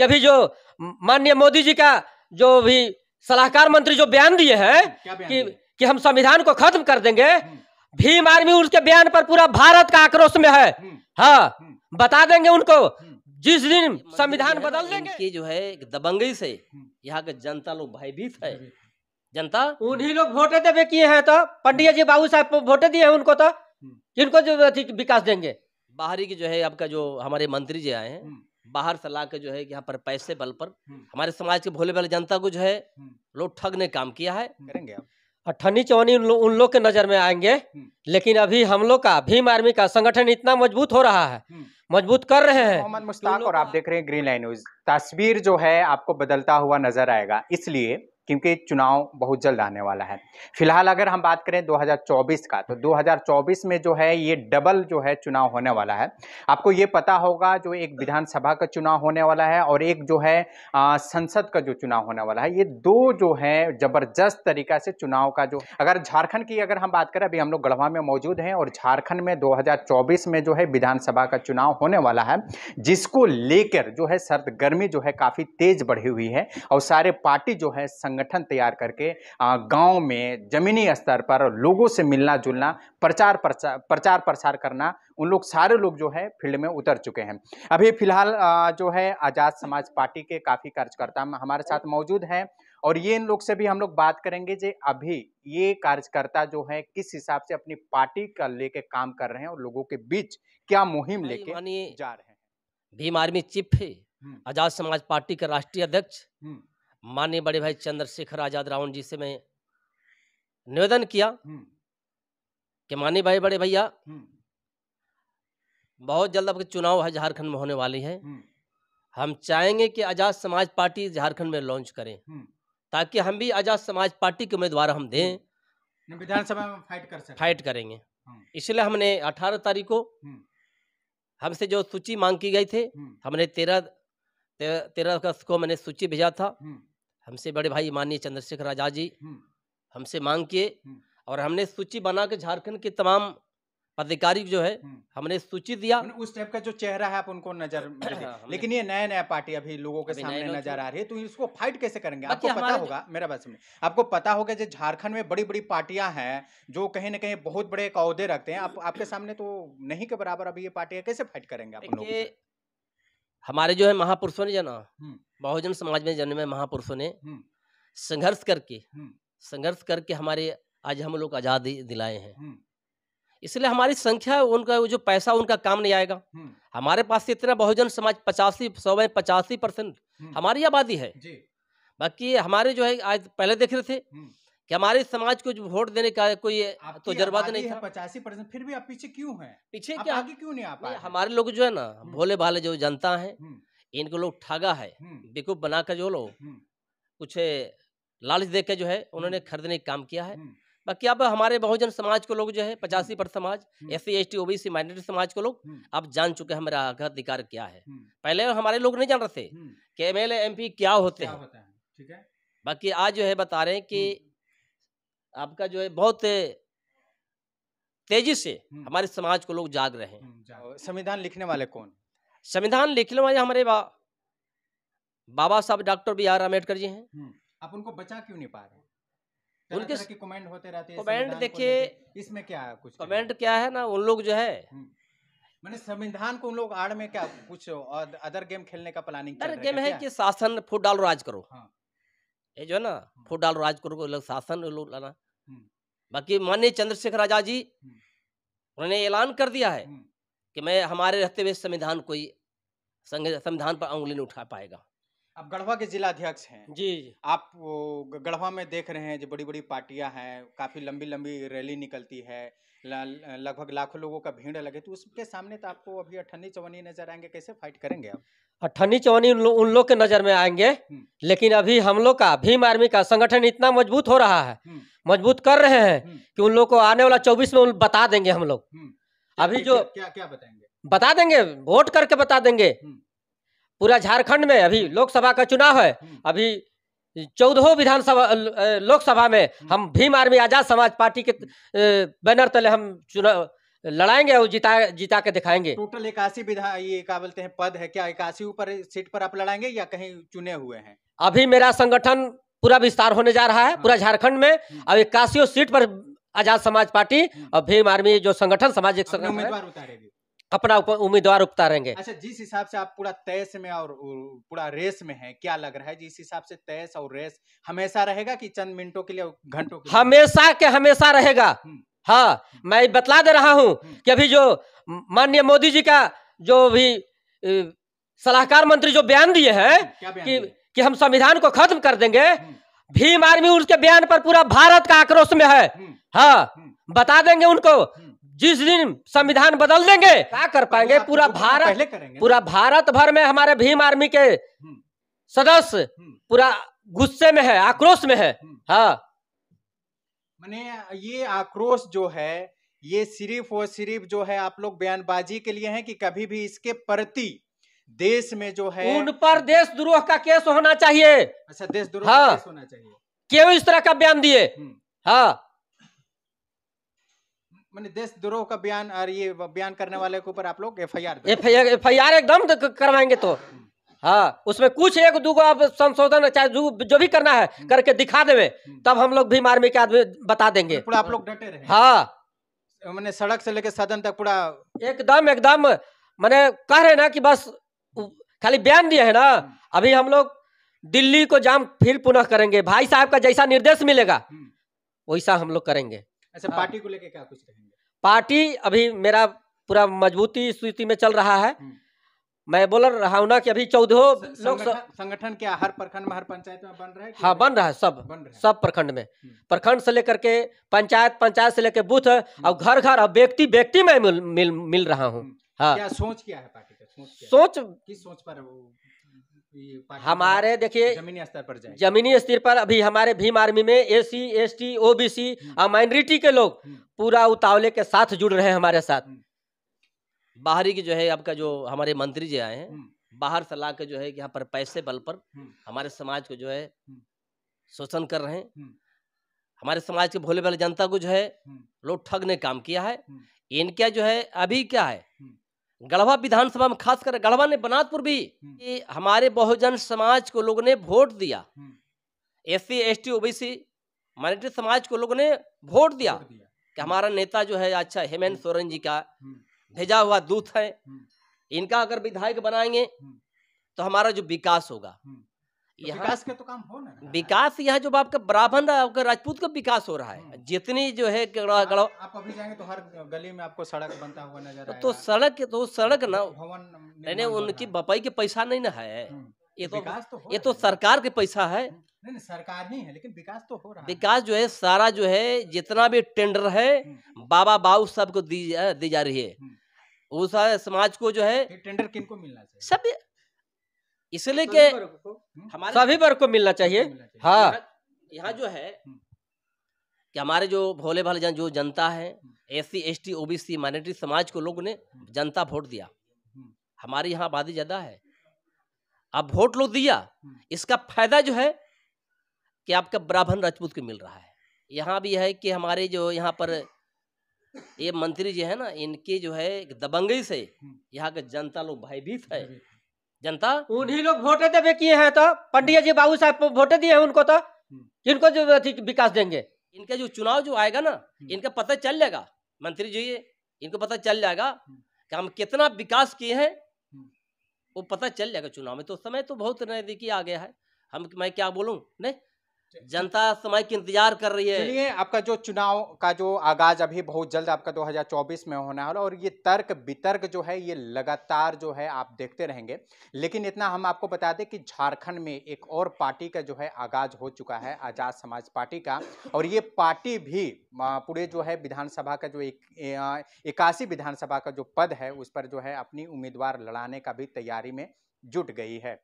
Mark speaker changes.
Speaker 1: कि अभी जो माननीय मोदी जी का जो भी सलाहकार मंत्री जो बयान दिए हैं कि कि हम संविधान को खत्म कर देंगे हम्म। भीम आर्मी उसके बयान पर पूरा भारत का आक्रोश में है हम्म। हाँ हम्म। बता देंगे उनको जिस दिन
Speaker 2: संविधान बदल देंगे जो है दबंगई से यहाँ के जनता लोग भयभीत है जनता उन्हीं लोग वोटे देवे किए हैं तो पंडिया जी बाबू साहब वोटे दिए
Speaker 1: हैं उनको तो इनको जो
Speaker 2: विकास देंगे बाहरी की जो है आपका जो हमारे मंत्री जी आए हैं बाहर से ला के जो है यहाँ पर पैसे बल पर हमारे समाज के भोले भाले जनता को जो है लोग ठग ने काम किया है करेंगे आप अट्ठनी चौनी उन, उन लोग के नजर में आएंगे लेकिन अभी हम लोग का भीम आर्मी
Speaker 1: का संगठन इतना मजबूत हो रहा है मजबूत कर रहे हैं मोहम्मद तो मुश्ताक और आप देख रहे हैं ग्रीन लाइन न्यूज
Speaker 3: तस्वीर जो है आपको बदलता हुआ नजर आएगा इसलिए क्योंकि चुनाव बहुत जल्द आने वाला है फिलहाल अगर हम बात करें 2024 का तो 2024 में जो है ये डबल जो है चुनाव होने वाला है आपको ये पता होगा जो एक विधानसभा का चुनाव होने वाला है और एक जो है आ, संसद का जो चुनाव होने वाला है ये दो जो है जबरदस्त तरीका से चुनाव का जो अगर झारखंड की अगर हम बात करें अभी हम लोग गढ़वा में मौजूद हैं और झारखंड में दो में जो है विधानसभा का चुनाव होने वाला है जिसको लेकर जो है सर्द गर्मी जो है काफ़ी तेज बढ़ी हुई है और सारे पार्टी जो है संग संगठन तैयार करके गांव में ज़मीनी स्तर पर लोगों से मिलना जुलना प्रचार प्रचार प्रचार प्रसार करना उन लोग सारे लोग जो है फील्ड में उतर चुके हैं अभी फिलहाल जो है आज़ाद समाज पार्टी के काफ़ी कार्यकर्ता हमारे साथ मौजूद हैं और ये इन लोग से भी हम लोग बात करेंगे जे अभी ये कार्यकर्ता जो है किस हिसाब से अपनी पार्टी का लेके काम कर रहे हैं और लोगों
Speaker 2: के बीच क्या मुहिम लेके जा रहे हैं भीम आर्मी चीफ हम्म। आजाद समाज पार्टी के राष्ट्रीय अध्यक्ष हम्म। माननीय बड़े भाई चंद्रशेखर आजाद रावण जी से मैं निवेदन किया हम्म। कि माननीय भाई बड़े भैया हम्म। बहुत जल्द अब चुनाव है झारखंड में होने वाली है हम्म। हम चाहेंगे कि आजाद समाज पार्टी झारखंड में लॉन्च करें ताकि हम भी आजाद समाज पार्टी के उम्मीदवार हम दें
Speaker 3: विधानसभा में फाइट कर सकते
Speaker 2: फाइट करेंगे इसलिए हमने 18 तारीख को हमसे जो सूची मांग की गई थी हमने तेरह तेरह अगस्त को मैंने सूची भेजा था हमसे बड़े भाई माननीय चंद्रशेखर आजाद जी हम्म। हमसे मांग किए हम्म। और हमने सूची बना के झारखंड के तमाम पदाधिकारी जो है हम्म। हमने सूची दिया उस टाइप का जो चेहरा है आप उनको नजर हाँ, लेकिन ये नया नया पार्टी अभी
Speaker 3: लोगों के सामने नजर तो आ रही है तो इसको फाइट कैसे करेंगे आपको पता होगा मेरा बस में आपको पता होगा जो झारखंड में बड़ी बड़ी पार्टियां हैं जो कहीं ना कहीं बहुत बड़े अहदे रखते हैं आप, आपके सामने तो
Speaker 2: नहीं के बराबर अभी ये पार्टियां कैसे फाइट करेंगे आप लोग हमारे जो है महापुरुषों ने जाना हम्म। बहुजन समाज में जन्मे महापुरुषों ने हम्म। संघर्ष करके हम्म। संघर्ष करके हमारे आज हम लोग आजादी दिलाए हैं इसलिए हमारी संख्या उनका जो पैसा उनका काम नहीं आएगा हमारे पास इतना बहुजन समाज पचासी सौ में पचासी परसेंट हमारी आबादी है बाकी हमारे जो है आज पहले देख रहे थे कि हमारे समाज को जो वोट देने का कोई तजर्बा तो, तो नहीं था
Speaker 3: पचासी परसेंट फिर भी आप पीछे क्यों हैं पीछे क्या आगे क्यों नहीं आ पाए
Speaker 2: हमारे लोग जो है ना हम्म। भोले भाले जो जनता है हम्म। इनको लोग ठगा है हम्म। बेकूप बनाकर जो लोग कुछ लालच देकर जो है उन्होंने खरीदने का काम किया है बाकी अब हमारे बहुजन समाज को लोग जो है पचासी पर समाज S C S T OBC minority समाज को लोग अब जान चुके हैं मेरा अधिकार क्या है पहले हमारे लोग नहीं जान रहे थे कि एम एल एम पी क्या होते हैं
Speaker 1: ठीक है
Speaker 2: बाकी आज जो है बता रहे हैं कि आपका जो है बहुत तेजी से हम्म। हमारे समाज को लोग जाग हम्म, रहे हैं संविधान लिखने वाले कौन संविधान लिखने वाले हमारे बा, Baba Saheb doctor B R Ambedkar ji हैं हम्म। आप उनको बचा क्यों नहीं पा रहे उनके
Speaker 3: कमेंट होते रहते कमेंट देखिए
Speaker 2: इसमें क्या है कुछ कमेंट क्या है ना उन लोग जो है
Speaker 3: मैंने संविधान को उन लोग आड़ में क्या कुछ और अदर गेम खेलने का प्लानिंग अदर गेम है कि
Speaker 2: शासन फूट डालो राज करो हाँ। ये जो है ना हम्म। फूट डाल राज करो लोग शासन लोग लाना हम्म। बाकी माननीय चंद्रशेखर आजाद जी हम्म। उन्होंने ऐलान कर दिया है कि मैं हमारे रहते हुए संविधान कोई संविधान पर उंगली नहीं उठा पाएगा
Speaker 3: आप गढ़वा के जिला अध्यक्ष हैं जी आप गढ़वा में देख रहे हैं जो बड़ी बड़ी पार्टियां हैं काफी लंबी लंबी रैली निकलती है लगभग लाखों लोगों का भीड़ लगे तो उसके सामने तो आपको अभी अठन्नी चौवनी नजर आएंगे कैसे फाइट करेंगे आप
Speaker 1: अठन्नी चौवनी उन, लोग के नजर में आएंगे हम्म। लेकिन अभी हम लोग का भीम आर्मी का संगठन इतना मजबूत हो रहा है हम्म। मजबूत कर रहे हैं हम्म। कि उन लोग को आने वाला चौबीस में बता देंगे हम लोग अभी जो क्या क्या बताएंगे बता देंगे वोट करके बता देंगे पूरा झारखंड में अभी लोकसभा का चुनाव है हम्म। अभी चौदह विधानसभा लोकसभा में हम्म। हम भीम आर्मी आजाद समाज पार्टी के हम्म। बैनर तले हम चुनाव लड़ाएंगे और जीता जीता के दिखाएंगे
Speaker 3: टोटल इक्यासी विधा ये क्या बोलते हैं पद है क्या इक्यासी ऊपर सीट पर आप लड़ाएंगे या कहीं चुने हुए हैं
Speaker 1: अभी मेरा संगठन पूरा विस्तार होने जा रहा है पूरा हाँ। झारखंड में अब इक्यासी सीट पर आजाद समाज पार्टी और भीम आर्मी जो संगठन सामाजिक संगठन अपना उम्मीदवार उतारेंगे अच्छा
Speaker 3: जिस हिसाब से आप पूरा तैस में और पूरा रेस में है क्या लग रहा है जिस हिसाब से तैस और रेस हमेशा रहेगा कि चंद मिनटों के लिए घंटों
Speaker 1: के लिए? हमेशा के हमेशा रहेगा हम्म। हाँ मैं बतला दे रहा हूँ हम्म। कि अभी जो माननीय मोदी जी का जो भी सलाहकार मंत्री जो बयान दिए हैं हम्म, कि कि हम संविधान को खत्म कर देंगे भीम आर्मी उसके बयान पर पूरा भारत का आक्रोश में है हाँ बता देंगे उनको जिस दिन संविधान बदल देंगे क्या कर पाएंगे तो पूरा भारत पूरा भारत भर में हमारे भीम आर्मी के हम्म। सदस्य हम्म। पूरा गुस्से में है आक्रोश में है हम्म। हाँ
Speaker 3: मैंने ये आक्रोश जो है ये सिर्फ और सिर्फ जो है आप लोग बयानबाजी के लिए हैं कि कभी भी इसके प्रति देश में जो है उन पर देश
Speaker 1: द्रोह का केस होना चाहिए अच्छा देश द्रोह हाँ। का केस होना चाहिए क्यों इस तरह का बयान दिए हाँ
Speaker 3: मैंने देश द्रोह का बयान और ये बयान करने वाले के ऊपर आप लोग F I R
Speaker 1: F I एकदम करवाएंगे तो हाँ उसमें कुछ एक दो को आप संशोधन चाहे जो जो भी करना है हम्म। करके दिखा देवे हम्म। तब हम लोग भी मार्मिक आदमी बता देंगे पूरा आप लोग डटे रहे हाँ मैंने सड़क से लेकर सदन तक पूरा एकदम एकदम मैंने कह रहे ना कि बस खाली बयान दिए है ना हम्म। अभी हम लोग दिल्ली को जाम फिर पुनः करेंगे भाई साहब का जैसा निर्देश मिलेगा वैसा हम लोग करेंगे
Speaker 3: ऐसे हाँ। पार्टी को लेके क्या कुछ रहेंगे
Speaker 1: पार्टी अभी मेरा पूरा मजबूती स्थिति में चल रहा है हम्म। मैं बोल रहा हूँ ना कि अभी चौदह
Speaker 3: संगठन क्या हर प्रखंड में हर पंचायत में बन रहे
Speaker 1: हाँ बन रहा है सब बन रहा है सब प्रखंड में हम्म। प्रखंड से लेकर के पंचायत पंचायत से लेकर बूथ हम्म। और घर घर और व्यक्ति व्यक्ति में मिल मिल, मिल रहा हूँ हाँ क्या सोच
Speaker 3: क्या है पार्टी का सोच सोच किस सोच पर
Speaker 1: हमारे देखिए जमीनी स्तर पर जाए जमीनी स्तर पर अभी हमारे भीम आर्मी में एसी एसटी
Speaker 2: ओबीसी और माइनॉरिटी के लोग हम्म। पूरा
Speaker 1: उतावले के साथ जुड़
Speaker 2: रहे हैं हमारे साथ हम्म। बाहरी की जो है आपका जो हमारे मंत्री जी आए हैं हम्म। बाहर से ला के जो है यहाँ पर पैसे बल पर हमारे समाज को जो है शोषण कर रहे हैं हमारे समाज के भोले भाले जनता को जो है लोग ठग ने काम किया है इनका जो है अभी क्या है गढ़वा विधानसभा में खासकर गढ़वा ने बनातपुर भी हम्म। कि हमारे बहुजन समाज को लोगों ने वोट दिया हम्म। S C S T OBC minority समाज को लोगों ने वोट दिया कि हमारा नेता जो है अच्छा हेमंत हम्म। सोरेन जी का भेजा हुआ दूत है इनका अगर विधायक बनाएंगे तो हमारा जो विकास होगा तो विकास के
Speaker 3: तो काम हो ना
Speaker 2: विकास यहाँ जो आपका ब्राह्मण आपका राजपूत का विकास हो रहा है हम्म। जितनी जो है गड़ा, गड़ा, आप,
Speaker 3: आप अभी जाएंगे तो हर गली में आपको सड़क बनता हुआ नजर तो, तो
Speaker 2: सड़क तो सड़क ना
Speaker 3: भवन नहीं उनकी
Speaker 2: बपाई के पैसा नहीं ना है हम्म। ये तो, तो ये तो सरकार के पैसा है हम्म।
Speaker 3: नहीं नहीं सरकार नहीं है लेकिन विकास तो हो रहा है
Speaker 2: विकास जो है सारा जो है जितना भी टेंडर है बाबा बाबू सबको दी जा रही है उस समाज को जो है टेंडर किनको मिलना चाहिए सब इसलिए के हम्म। हमारे सभी वर्ग को मिलना चाहिए हाँ यहाँ जो है हम्म। कि हमारे जो भोले भाले जन जो जनता है हम्म। S C S T minority समाज को लोग ने जनता वोट दिया हमारे यहाँ आबादी ज़्यादा है अब वोट लोग दिया इसका फायदा जो है कि आपका ब्राह्मण राजपूत को मिल रहा है यहाँ भी है कि हमारे जो यहाँ पर ये मंत्री जी है ना इनके जो है दबंगई से यहाँ का जनता लोग भयभीत है जनता उन्हीं लोग वोटे देवे किए हैं तो पंडित जी बाबू साहब वोटे दिए हैं उनको तो इनको हम्म। जो विकास देंगे इनके जो चुनाव जो आएगा ना हम्म। इनका पता चल जाएगा मंत्री जी इनको पता चल जाएगा हम्म। कि हम कितना विकास किए हैं वो पता चल जाएगा चुनाव में तो समय तो बहुत नजदीकी आ गया है हम मैं क्या बोलूँ नहीं जनता समय की इंतजार कर रही है चलिए
Speaker 3: आपका जो चुनाव का जो आगाज अभी बहुत जल्द आपका 2024 में होना है और ये तर्क वितर्क जो है ये लगातार जो है आप देखते रहेंगे लेकिन इतना हम आपको बता दें कि झारखंड में एक और पार्टी का जो है आगाज हो चुका है आजाद समाज पार्टी का और ये पार्टी भी पूरे जो है विधानसभा का जो एक इक्यासी विधानसभा का जो पद है उस पर जो है अपनी उम्मीदवार लड़ाने का भी तैयारी में जुट गई है